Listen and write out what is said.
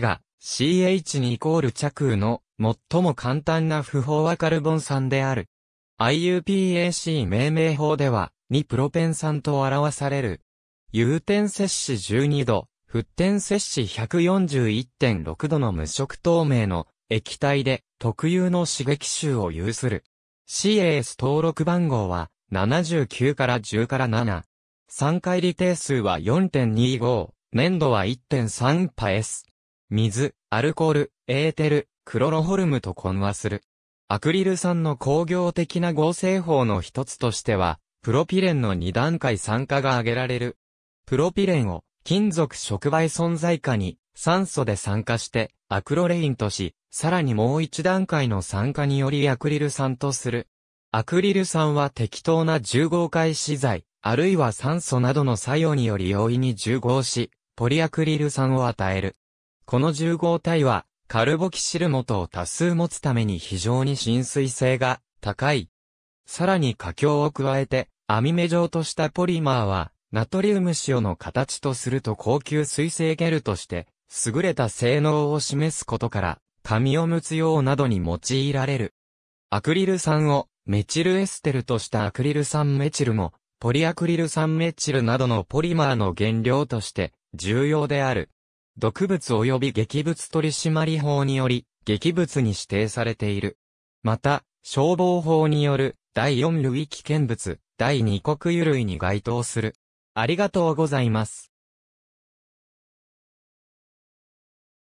が CH2 イコール着の最も簡単な不飽和カルボン酸である。IUPAC 命名法では、2プロペン酸と表される。有点摂氏12度、沸点摂氏141.6度の無色透明の液体で特有の刺激臭を有する。CAS 登録番号は79から10から7。3回利定数は4.25、粘度は1.3パエス。水、アルコール、エーテル、クロロホルムと混和する。アクリル酸の工業的な合成法の一つとしては、プロピレンの2段階酸化が挙げられる。プロピレンを金属触媒存在下に酸素で酸化してアクロレインとし、さらにもう一段階の酸化によりアクリル酸とする。アクリル酸は適当な重合解資材、あるいは酸素などの作用により容易に重合し、ポリアクリル酸を与える。この10号体は、カルボキシル元を多数持つために非常に浸水性が高い。さらに佳境を加えて、網目状としたポリマーは、ナトリウム塩の形とすると高級水性ゲルとして、優れた性能を示すことから、紙をむつ用などに用いられる。アクリル酸をメチルエステルとしたアクリル酸メチルも、ポリアクリル酸メチルなどのポリマーの原料として重要である。毒物及び劇物取締法により、劇物に指定されている。また、消防法による第4類危険物、第2国油類に該当する。ありがとうございます。